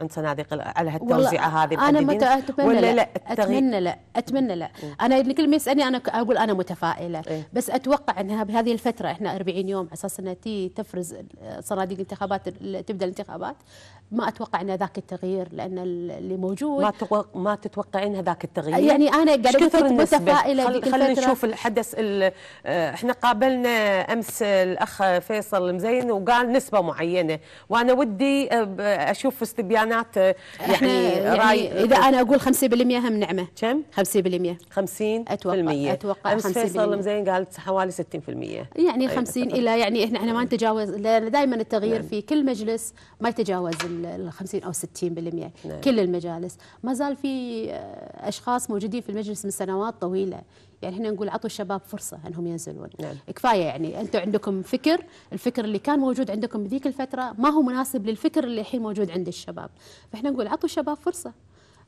عند صناديق على هالتوزيعه هذه انا مت... اتمنى ولا لا, لا. اتمنى لا اتمنى لا م. انا كل ما يسالني انا اقول انا متفائله إيه؟ بس اتوقع انها بهذه الفتره احنا 40 يوم على اساس انها تفرز صناديق الانتخابات تبدا الانتخابات ما اتوقع ان ذاك التغيير لان اللي موجود ما ما تتوقعين هذاك التغيير آه، يعني انا قاعده كثر متفائله خل خلينا نشوف الحدث آه، احنا قابلنا امس الاخ فيصل مزين وقال نسبه معينه وانا ودي اشوف استبيانات آه، يعني, يعني راي اذا انا اقول 50% هم نعمه كم 50% 50 اتوقع اتوقع امس فيصل مزين قال حوالي 60% يعني 50 أيوة. الى يعني احنا ما نتجاوز دائما التغيير نعم. في كل مجلس ما يتجاوز ال 50 او 60% نعم. كل المجالس ما زال في آه، اشخاص موجودين في المجلس من سنوات طويله يعني احنا نقول عطوا الشباب فرصه انهم ينزلون نعم. كفايه يعني انتم عندكم فكر الفكر اللي كان موجود عندكم بذيك الفتره ما هو مناسب للفكر اللي الحين موجود عند الشباب فاحنا نقول عطوا الشباب فرصه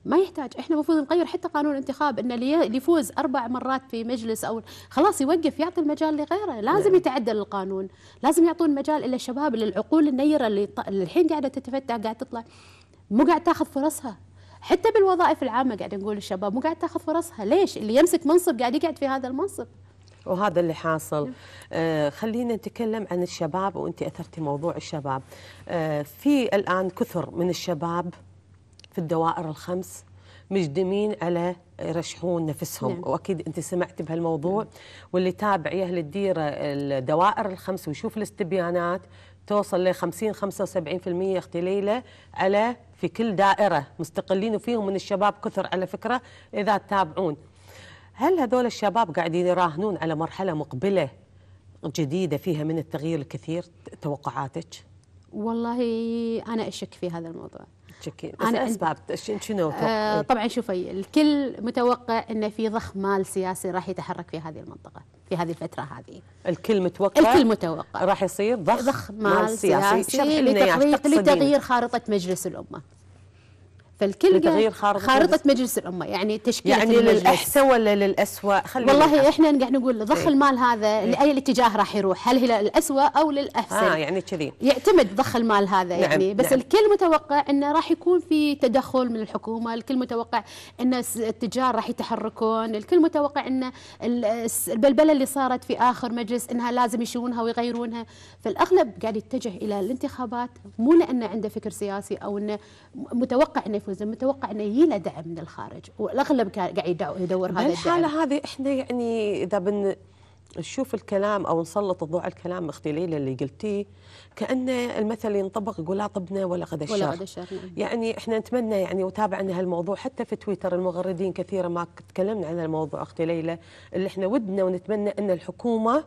ما يحتاج احنا المفروض نغير حتى قانون الانتخاب ان اللي يفوز اربع مرات في مجلس او خلاص يوقف يعطي المجال لغيره لازم نعم. يتعدل القانون لازم يعطون مجال الى الشباب للعقول النيره اللي الحين قاعده تتفتح قاعده تطلع مو قاعد تاخذ فرصها حتى بالوظائف العامه قاعد نقول الشباب مو قاعد تاخذ فرصها ليش اللي يمسك منصب قاعد يقعد في هذا المنصب وهذا اللي حاصل نعم. آه خلينا نتكلم عن الشباب وانت اثرتي موضوع الشباب آه في الان كثر من الشباب في الدوائر الخمس مجدمين على يرشحون نفسهم نعم. واكيد انت سمعت بهالموضوع نعم. واللي تابع اهل الديره الدوائر الخمس ويشوف الاستبيانات توصل ل 50 75% اختي ليلى على في كل دائره مستقلين وفيهم من الشباب كثر على فكره اذا تتابعون هل هذول الشباب قاعدين يراهنون على مرحله مقبله جديده فيها من التغيير الكثير توقعاتك والله انا اشك في هذا الموضوع تشكين بس أسباب شنو آه إيه. طبعا شوفي الكل متوقع أن في ضخ مال سياسي راح يتحرك في هذه المنطقة في هذه الفترة هذه الكل متوقع الكل متوقع راح يصير ضخ, ضخ مال, مال سياسي, سياسي يعني لتغيير, لتغيير خارطة مجلس الأمة فالكل لتغيير خارطة, خارطة مجلس الأمة يعني تشكيلة يعني للأحسن ولا للأسوأ خلينا والله إحنا نقعد نقول ضخ إيه. المال هذا إيه؟ لأي اتجاه راح يروح هل هي للأسوأ أو للأحسن آه يعني كذي يعتمد ضخ المال هذا نعم يعني بس نعم. الكل متوقع أنه راح يكون في تدخل من الحكومة الكل متوقع أن التجار راح يتحركون الكل متوقع أن البلبلة اللي صارت في آخر مجلس أنها لازم يشونها ويغيرونها فالأغلب قاعد يتجه إلى الانتخابات مو لأنه عنده فكر سياسي أو أنه متوقع أنه التلفزيون متوقع انه يجي له دعم من الخارج والاغلب قاعد يدور هذا الدعم الحاله هذه احنا يعني اذا بن نشوف الكلام او نسلط الضوء على الكلام اختي ليلى اللي قلتيه كانه المثل ينطبق يقول لا طبنا ولا غدا الشر ولا غدا الشر نعم. يعني احنا نتمنى يعني وتابعنا هالموضوع حتى في تويتر المغردين كثيرا ما تكلمنا عن الموضوع اختي ليلى اللي احنا ودنا ونتمنى ان الحكومه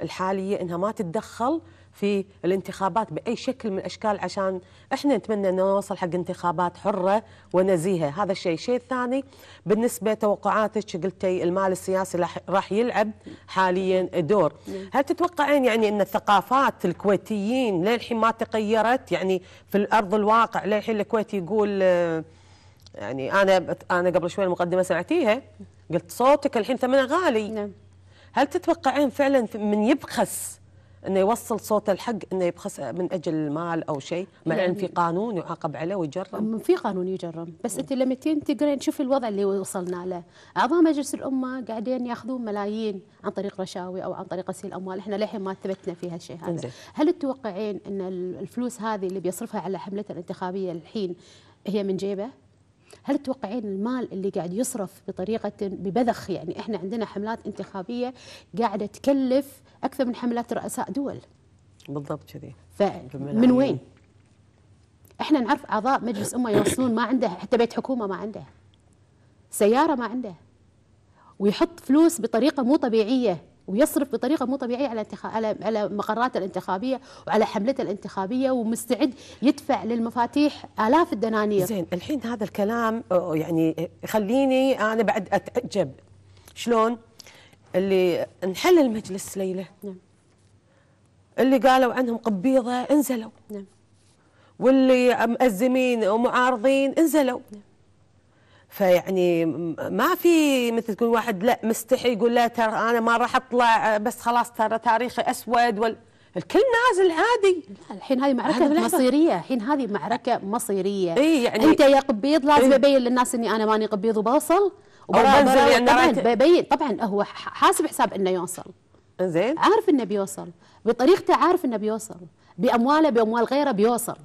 الحاليه انها ما تتدخل في الانتخابات باي شكل من الاشكال عشان احنا نتمنى ان نوصل حق انتخابات حره ونزيهه هذا الشيء، الشيء الثاني بالنسبه توقعاتك قلتي المال السياسي راح يلعب حاليا دور، نعم. هل تتوقعين يعني ان الثقافات الكويتيين للحين ما تغيرت يعني في الارض الواقع للحين الكويتي يقول آه، يعني انا انا قبل شوي المقدمه سمعتيها قلت صوتك الحين ثمنه غالي نعم. هل تتوقعين فعلا من يبخس انه يوصل صوت الحق انه يبخس من اجل المال او شيء مع يعني ان في يعني قانون يعاقب عليه ويجرم في قانون يجرم بس انت لما تقرين تشوف الوضع اللي وصلنا له اعضاء مجلس الامه قاعدين ياخذون ملايين عن طريق رشاوي او عن طريق غسيل اموال احنا للحين ما ثبتنا في هالشيء هذا انزل. هل تتوقعين ان الفلوس هذه اللي بيصرفها على حملته الانتخابيه الحين هي من جيبه هل تتوقعين المال اللي قاعد يصرف بطريقه ببذخ يعني احنا عندنا حملات انتخابيه قاعده تكلف اكثر من حملات رؤساء دول بالضبط كذي من وين؟ احنا نعرف اعضاء مجلس امه يوصلون ما عنده حتى بيت حكومه ما عنده سياره ما عنده ويحط فلوس بطريقه مو طبيعيه ويصرف بطريقه مو طبيعيه على على على مقراته الانتخابيه وعلى حملته الانتخابيه ومستعد يدفع للمفاتيح الاف الدنانير زين الحين هذا الكلام يعني خليني انا بعد اتعجب شلون اللي انحل المجلس ليله نعم اللي قالوا عنهم قبيضه انزلوا نعم واللي مأزمين ومعارضين انزلوا نعم فيعني ما في مثل تقول واحد لا مستحي يقول لا ترى انا ما راح اطلع بس خلاص ترى تاريخي اسود وال الكل نازل عادي لا الحين هذه معركه مصيريه الحين هذه معركه مصيريه اي يعني انت يا قبيض لازم ابين إيه؟ للناس اني انا ماني قبيض وبوصل وبنزل يعني طبعا ببين طبعا هو حاسب حساب انه يوصل زين عارف انه بيوصل بطريقته عارف انه بيوصل بامواله باموال غيره بيوصل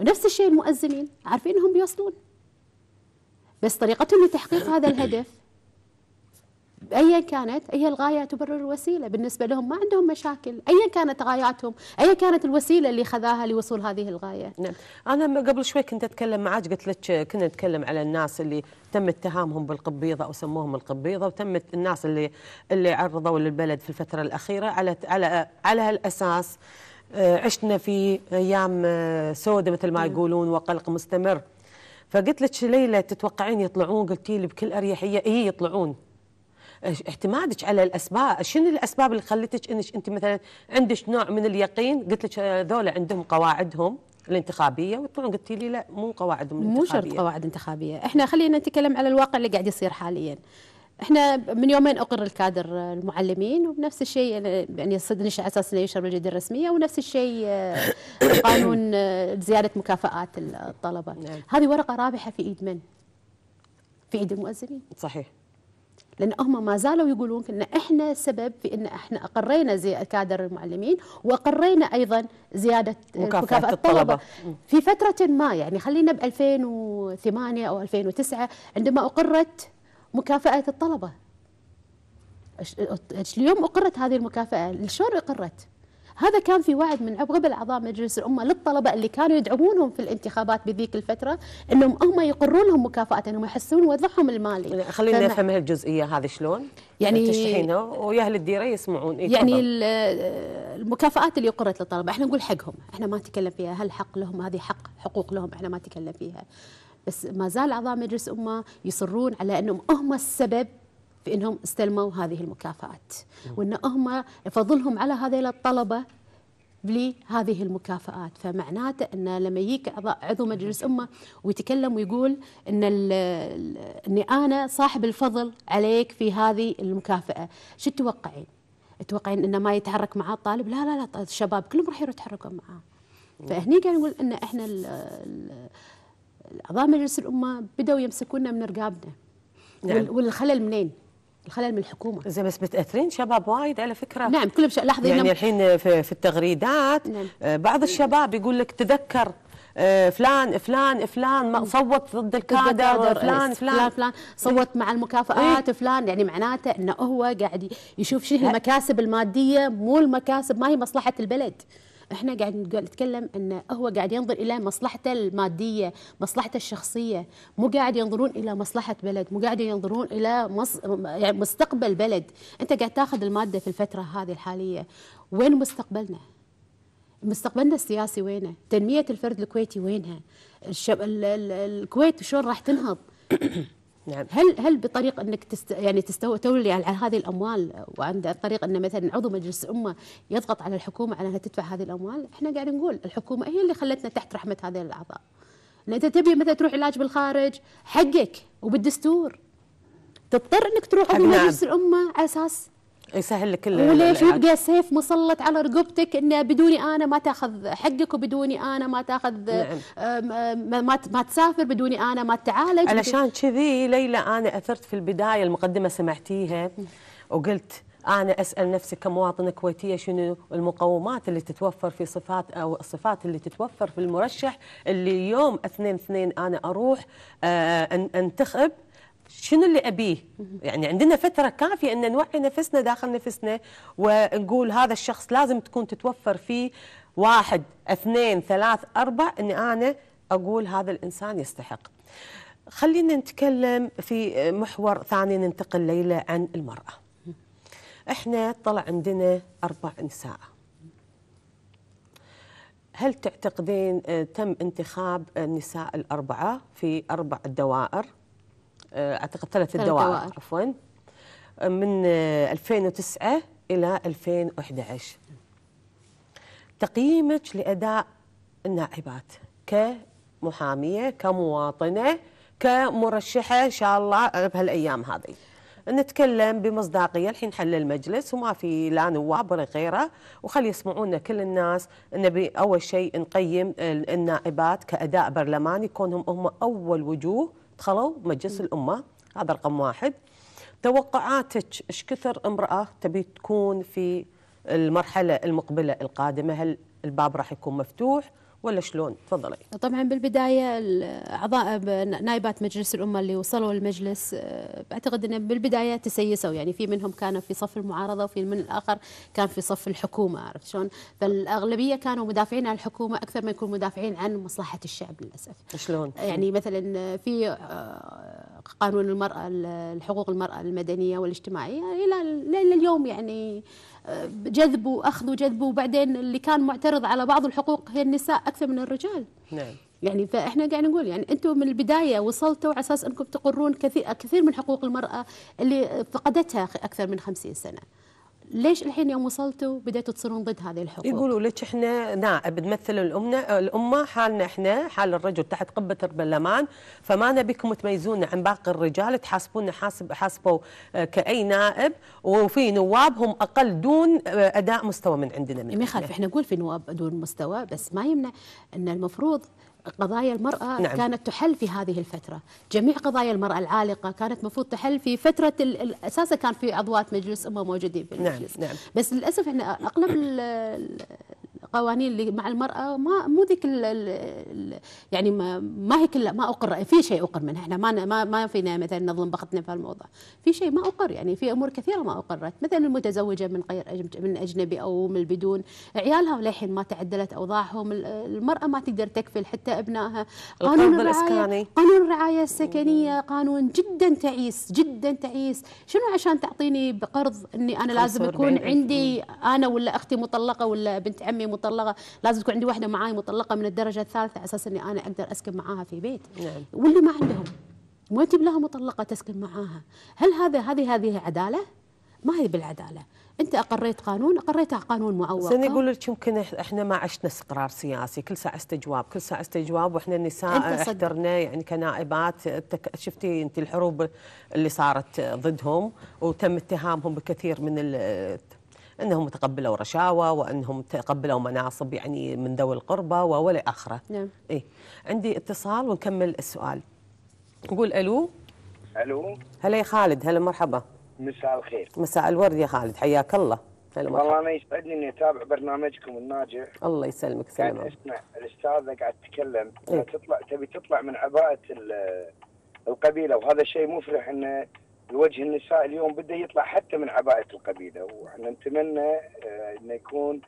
نفس الشيء المؤذنين عارفين انهم بيوصلون بس طريقتهم لتحقيق هذا الهدف ايا كانت هي الغايه تبرر الوسيله بالنسبه لهم ما عندهم مشاكل ايا كانت غاياتهم ايا كانت الوسيله اللي خذاها لوصول هذه الغايه نعم انا قبل شوي كنت اتكلم معك قلت لك كنا نتكلم على الناس اللي تم اتهامهم بالقبيضه او سموهم القبيضه وتم الناس اللي اللي عرضوا للبلد في الفتره الاخيره على على على هالاساس آه، عشنا في ايام آه، سوداء مثل ما نعم. يقولون وقلق مستمر فقلت لك ليلى تتوقعين يطلعون قلتي لي بكل اريحيه اي يطلعون اعتمادك على الاسباب شنو الاسباب اللي خلتك انك انت مثلا عندك نوع من اليقين قلت لك هذول آه، عندهم قواعدهم الانتخابيه ويطلعون قلت لي لا مو قواعدهم الانتخابيه مو شرط قواعد انتخابيه احنا خلينا نتكلم على الواقع اللي قاعد يصير حاليا احنا من يومين اقر الكادر المعلمين وبنفس الشيء يعني الصدنش على اساس انه ينشر بالجريده الرسميه ونفس الشيء آه، قانون آه، زياده مكافآت الطلبه نعم. هذه ورقه رابحه في ايد من؟ في ايد المؤذنين صحيح لان هم ما زالوا يقولون ان احنا سبب في ان احنا اقرينا زي كادر المعلمين واقرينا ايضا زياده مكافأة الطلبة. الطلبه في فتره ما يعني خلينا ب 2008 او 2009 عندما اقرت مكافأة الطلبة اليوم أقرت هذه المكافأة شلون أقرت؟ هذا كان في وعد من قبل اعضاء مجلس الامه للطلبه اللي كانوا يدعمونهم في الانتخابات بذيك الفتره انهم هم يقرون لهم مكافاه انهم يحسون وضعهم المالي يعني خلينا نفهم هالجزئيه هذه شلون يعني تشرحينها ويا اهل الديره يسمعون إيه يعني المكافآت اللي اقرت للطلبه احنا نقول حقهم احنا ما نتكلم فيها هل حق لهم هذه حق حقوق لهم احنا ما نتكلم فيها بس ما زال اعضاء مجلس امه يصرون على انهم هم السبب في انهم استلموا هذه المكافآت وان هم فضلهم على هذه الطلبه لهذه المكافآت فمعناته أن لما يجيك عضو مجلس أمة ويتكلم ويقول أن أني أنا صاحب الفضل عليك في هذه المكافأة شو تتوقعين؟ تتوقعين أنه ما يتحرك معاه الطالب؟ لا لا لا الشباب كلهم راح يتحركون معاه فهني قاعد نقول أن إحنا ال ال اعضاء مجلس الامه بداوا يمسكونا من رقابنا نعم. والخلل منين؟ الخلل من الحكومه زي بس متاثرين شباب وايد على فكره نعم كلهم بش... لاحظي يعني الحين في, في التغريدات نعم. آه، بعض الشباب يقول لك تذكر آه، فلان فلان فلان ما صوت ضد الكادر فلان إيه، فلان, فلان فلان صوت مع المكافآت إيه. فلان يعني معناته انه هو قاعد يشوف شنو المكاسب الماديه مو المكاسب ما هي مصلحه البلد احنا قاعد نتكلم ان هو قاعد ينظر الى مصلحته الماديه مصلحته الشخصيه مو قاعد ينظرون الى مصلحه بلد مو قاعد ينظرون الى مص... يعني مستقبل بلد انت قاعد تاخذ الماده في الفتره هذه الحاليه وين مستقبلنا مستقبلنا السياسي وينه تنميه الفرد الكويتي وينها الشب... ال... ال... الكويت شلون راح تنهض نعم هل هل بطريق انك تست يعني تستولي على هذه الاموال وعن طريق ان مثلا عضو مجلس امه يضغط على الحكومه على انها تدفع هذه الاموال، احنا قاعد نقول الحكومه هي اللي خلتنا تحت رحمه هذه الاعضاء. انت تبي مثلا تروح علاج بالخارج حقك وبالدستور. تضطر انك تروح عضو نعم. مجلس الامه على اساس يسهل لك كل وليش يبقى سيف مسلط على رقبتك انه بدوني انا ما تاخذ حقك وبدوني انا ما تاخذ نعم. ما ما تسافر بدوني انا ما تعالج علشان كذي ليلى انا اثرت في البدايه المقدمه سمعتيها وقلت انا اسال نفسي كمواطنه كويتيه شنو المقومات اللي تتوفر في صفات او الصفات اللي تتوفر في المرشح اللي يوم اثنين اثنين انا اروح آه، انتخب شنو اللي أبيه يعني عندنا فترة كافية أن نوعي نفسنا داخل نفسنا ونقول هذا الشخص لازم تكون تتوفر فيه واحد اثنين ثلاث أربع أني أنا أقول هذا الإنسان يستحق خلينا نتكلم في محور ثاني ننتقل ليلى عن المرأة احنا طلع عندنا أربع نساء هل تعتقدين آه، تم انتخاب النساء الأربعة في أربع دوائر آه، اعتقد ثلاث دوائر عفوا من 2009 آه، الى 2011 تقييمك لاداء النائبات كمحاميه كمواطنه كمرشحه ان شاء الله بهالايام هذه نتكلم بمصداقيه الحين حل المجلس وما في لا نواب ولا غيره وخلي يسمعونا كل الناس نبي اول شيء نقيم النائبات كاداء برلماني كونهم هم اول وجوه دخلوا مجلس الامه هذا رقم واحد توقعاتك ايش كثر امراه تبي تكون في المرحله المقبله القادمه هل الباب راح يكون مفتوح ولا شلون تفضلي طبعا بالبدايه اعضاء نائبات مجلس الامه اللي وصلوا المجلس آه، اعتقد انه بالبدايه تسيسوا يعني في منهم كانوا في صف المعارضه وفي من الاخر كان في صف الحكومه عرفت شلون فالاغلبيه كانوا مدافعين عن الحكومه اكثر ما يكونوا مدافعين عن مصلحه الشعب للاسف شلون يعني مثلا في آه، قانون المراه حقوق المراه المدنيه والاجتماعيه الى اليوم يعني جذبه واخذه جذبه وبعدين اللي كان معترض على بعض الحقوق هي النساء اكثر من الرجال نعم يعني فاحنا قاعد نقول يعني انتم من البدايه وصلتوا على اساس انكم تقرون كثير كثير من حقوق المراه اللي فقدتها اكثر من خمسين سنه ليش الحين يوم وصلتوا بديتوا تصيرون ضد هذه الحقوق؟ يقولوا لك احنا نائب نمثل الامه الامه حالنا احنا حال الرجل تحت قبه البرلمان فما نبيكم تميزونا عن باقي الرجال تحاسبونا حاسب حاسبوا آه، كاي نائب وفي نواب هم اقل دون آه، اداء مستوى من عندنا من ما يخالف احنا نقول في نواب دون مستوى بس ما يمنع ان المفروض قضايا المرأة نعم. كانت تحل في هذه الفترة جميع قضايا المرأة العالقة كانت المفروض تحل في فترة أساسا كان في عضوات مجلس أمة موجودين في نعم، المجلس نعم. نعم. بس للأسف احنا أغلب القوانين اللي مع المراه ما مو ذيك يعني ما, ما هي كلها ما اقر في شيء اقر منها احنا ما ما, فينا مثلا نظلم بختنا في الموضوع في شيء ما اقر يعني في امور كثيره ما اقرت مثلا المتزوجه من غير من اجنبي او من البدون عيالها للحين ما تعدلت اوضاعهم المراه ما تقدر تكفل حتى ابنائها قانون الرعايه قانون الرعايه السكنيه قانون جدا تعيس جدا تعيس شنو عشان تعطيني بقرض اني انا لازم اكون عندي انا ولا اختي مطلقه ولا بنت عمي مطلقة مطلقه لازم تكون عندي واحده معاي مطلقه من الدرجه الثالثه على اساس اني انا اقدر اسكن معاها في بيت نعم. واللي ما عندهم ما تجيب لها مطلقه تسكن معاها هل هذا هذه هذه عداله ما هي بالعداله انت اقريت قانون اقريته قانون معوق انا اقول لك يمكن احنا ما عشنا استقرار سياسي كل ساعه استجواب كل ساعه استجواب واحنا النساء احترنا يعني كنائبات شفتي انت الحروب اللي صارت ضدهم وتم اتهامهم بكثير من انهم تقبلوا رشاوى وانهم تقبلوا مناصب يعني من ذوي القربى والى اخره نعم اي عندي اتصال ونكمل السؤال نقول الو الو هلا يا خالد هلا مرحبا مساء الخير مساء الورد يا خالد حياك الله هلا مرحبا والله انا يسعدني اني اتابع برنامجكم الناجح الله يسلمك سلام يعني اسمع الاستاذه قاعد تتكلم إيه؟ تطلع تبي تطلع من عباءه القبيله وهذا شيء مفرح انه الوجه النساء اليوم بدا يطلع حتى من عباءه القبيله واحنا نتمنى آه، انه يكون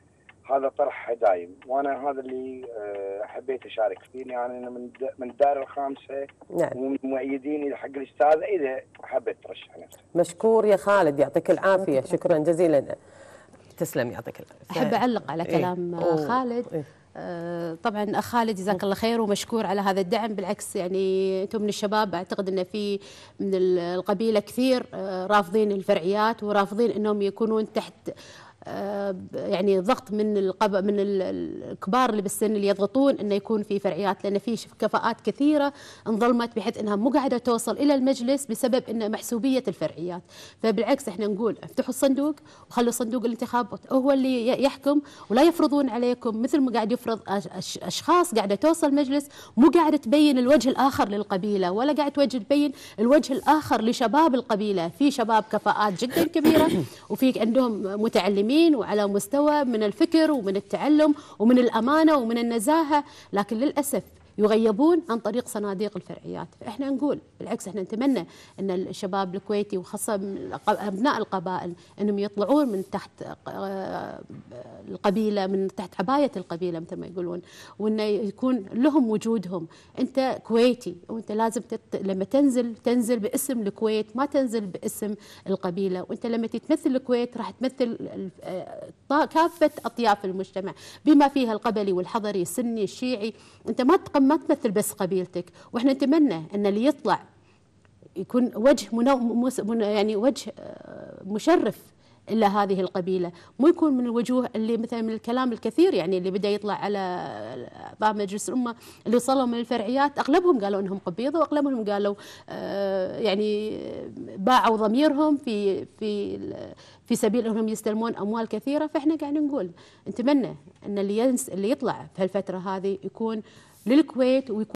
هذا طرح دايم وانا هذا اللي آه، حبيت اشارك فيه يعني انا من من الدائره الخامسه نعم ومن المؤيدين حق الاستاذه اذا حبت ترشح نفسها. مشكور يا خالد يعطيك العافيه شكرا جزيلا. تسلم يعطيك العافيه احب اعلق على إيه. كلام إيه؟ خالد إيه؟ آه، طبعا خالد جزاك الله خير ومشكور على هذا الدعم بالعكس يعني انتم من الشباب اعتقد ان في من القبيله كثير آه، رافضين الفرعيات ورافضين انهم يكونون تحت آه، يعني ضغط من القب من الكبار اللي بالسن اللي يضغطون انه يكون في فرعيات لان في كفاءات كثيره انظلمت بحيث انها مو قاعده توصل الى المجلس بسبب ان محسوبيه الفرعيات، فبالعكس احنا نقول افتحوا الصندوق وخلوا صندوق الانتخاب هو اللي يحكم ولا يفرضون عليكم مثل ما قاعد يفرض اشخاص قاعده توصل مجلس مو قاعده تبين الوجه الاخر للقبيله ولا قاعد توجه تبين الوجه الاخر لشباب القبيله، في شباب كفاءات جدا كبيره وفي عندهم متعلمين الدين وعلى مستوى من الفكر ومن التعلم ومن الامانه ومن النزاهه لكن للاسف يغيبون عن طريق صناديق الفرعيات فإحنا نقول بالعكس إحنا نتمنى أن الشباب الكويتي وخاصة أبناء القبائل أنهم يطلعون من تحت آه، القبيلة من تحت عباية القبيلة مثل ما يقولون وأنه يكون لهم وجودهم أنت كويتي وأنت لازم تت... لما تنزل تنزل باسم الكويت ما تنزل باسم القبيلة وأنت لما تتمثل الكويت راح تمثل آه، كافة أطياف المجتمع بما فيها القبلي والحضري السني الشيعي أنت ما تقم ما تمثل بس قبيلتك واحنا نتمنى ان اللي يطلع يكون وجه منو يعني وجه آه، مشرف الا هذه القبيله، مو يكون من الوجوه اللي مثلا من الكلام الكثير يعني اللي بدا يطلع على باب مجلس الامه اللي وصلوا من الفرعيات اغلبهم قالوا انهم قبيضه واغلبهم قالوا آه، يعني باعوا ضميرهم في في في سبيل انهم يستلمون اموال كثيره، فاحنا قاعدين نقول نتمنى ان اللي ينس اللي يطلع في هالفتره هذه يكون للكويت ويكون